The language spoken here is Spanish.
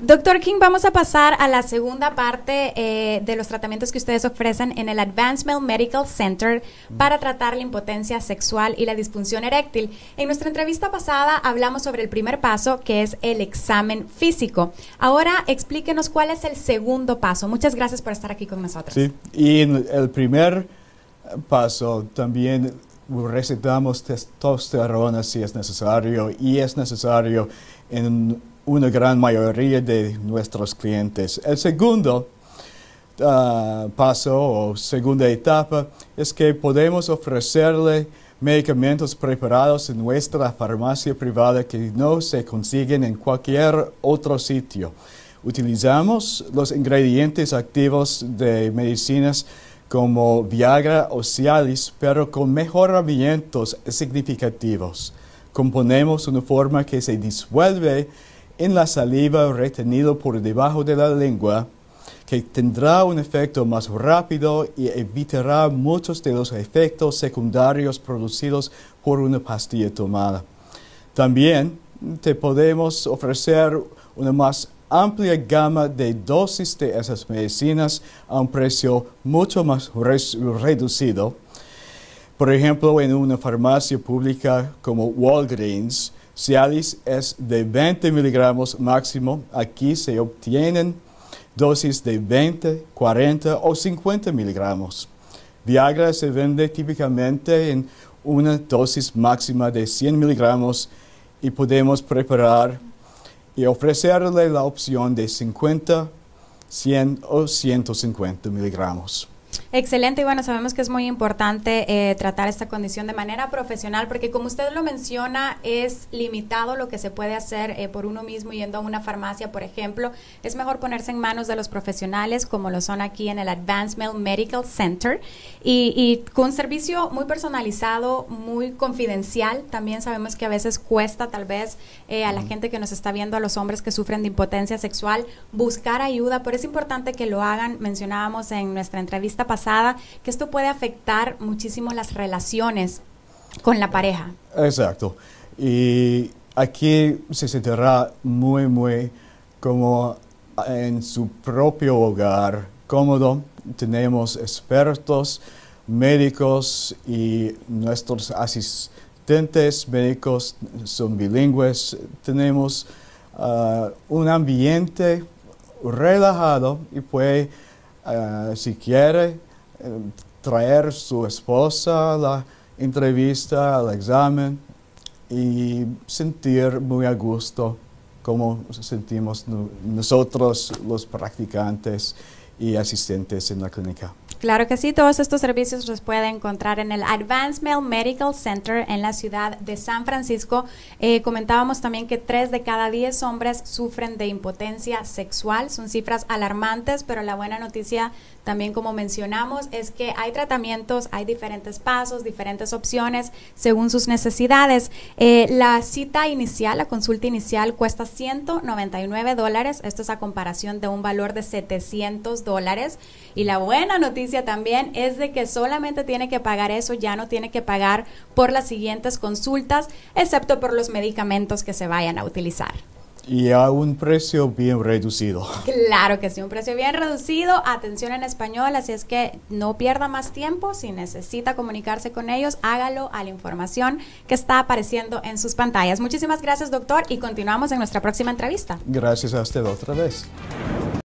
Doctor King, vamos a pasar a la segunda parte eh, de los tratamientos que ustedes ofrecen en el Advanced Male Medical Center para tratar la impotencia sexual y la disfunción eréctil. En nuestra entrevista pasada hablamos sobre el primer paso, que es el examen físico. Ahora explíquenos cuál es el segundo paso. Muchas gracias por estar aquí con nosotros. Sí, y en el primer paso también recetamos testosterona si es necesario y es necesario en una gran mayoría de nuestros clientes. El segundo ah, paso o segunda etapa es que podemos ofrecerle medicamentos preparados en nuestra farmacia privada que no se consiguen en cualquier otro sitio. Utilizamos los ingredientes activos de medicinas como Viagra o Cialis, pero con mejoramientos significativos. Componemos una forma que se disuelve en la saliva retenido por debajo de la lengua, que tendrá un efecto más rápido y evitará muchos de los efectos secundarios producidos por una pastilla tomada. También te podemos ofrecer una más amplia gama de dosis de esas medicinas a un precio mucho más reducido. Por ejemplo, en una farmacia pública como Walgreens, Cialis es de 20 miligramos máximo. Aquí se obtienen dosis de 20, 40 o 50 miligramos. Viagra se vende típicamente en una dosis máxima de 100 miligramos y podemos preparar y ofrecerle la opción de 50, 100 o 150 miligramos. Excelente, y bueno, sabemos que es muy importante eh, tratar esta condición de manera profesional, porque como usted lo menciona, es limitado lo que se puede hacer eh, por uno mismo yendo a una farmacia, por ejemplo. Es mejor ponerse en manos de los profesionales, como lo son aquí en el Advanced Medical Center, y, con servicio muy personalizado, muy confidencial. También sabemos que a veces cuesta, tal vez, eh, a la gente que nos está viendo, a los hombres que sufren de impotencia sexual, buscar ayuda, pero es importante que lo hagan. Mencionábamos en nuestra entrevista pasada, que esto puede afectar muchísimo las relaciones con la pareja. Exacto. Y aquí se sentirá muy, muy como ah, en su propio hogar cómodo. Tenemos expertos, médicos y nuestros asistentes médicos son bilingües. Tenemos ah, un ambiente relajado y puede eh, si quiere eh, traer su esposa a la entrevista, al examen y sentir muy a gusto como sentimos nosotros los practicantes y asistentes en la clínica. Claro que sí, todos estos servicios los puede encontrar en el Advanced mail Medical Center en la ciudad de San Francisco. Eh, comentábamos también que tres de cada diez hombres sufren de impotencia sexual. Son cifras alarmantes, pero la buena noticia también, como mencionamos, es que hay tratamientos, hay diferentes pasos, diferentes opciones según sus necesidades. Eh, la cita inicial, la consulta inicial cuesta 199 dólares. Esto es a comparación de un valor de 700 dólares. Y la buena noticia también es de que solamente tiene que pagar eso, ya no tiene que pagar por las siguientes consultas, excepto por los medicamentos que se vayan a utilizar. Y a un precio bien reducido. Claro que sí, un precio bien reducido, atención en español, así es que no pierda más tiempo, si necesita comunicarse con ellos, hágalo a la información que está apareciendo en sus pantallas. Muchísimas gracias, doctor, y continuamos en nuestra próxima entrevista. Gracias a usted otra vez.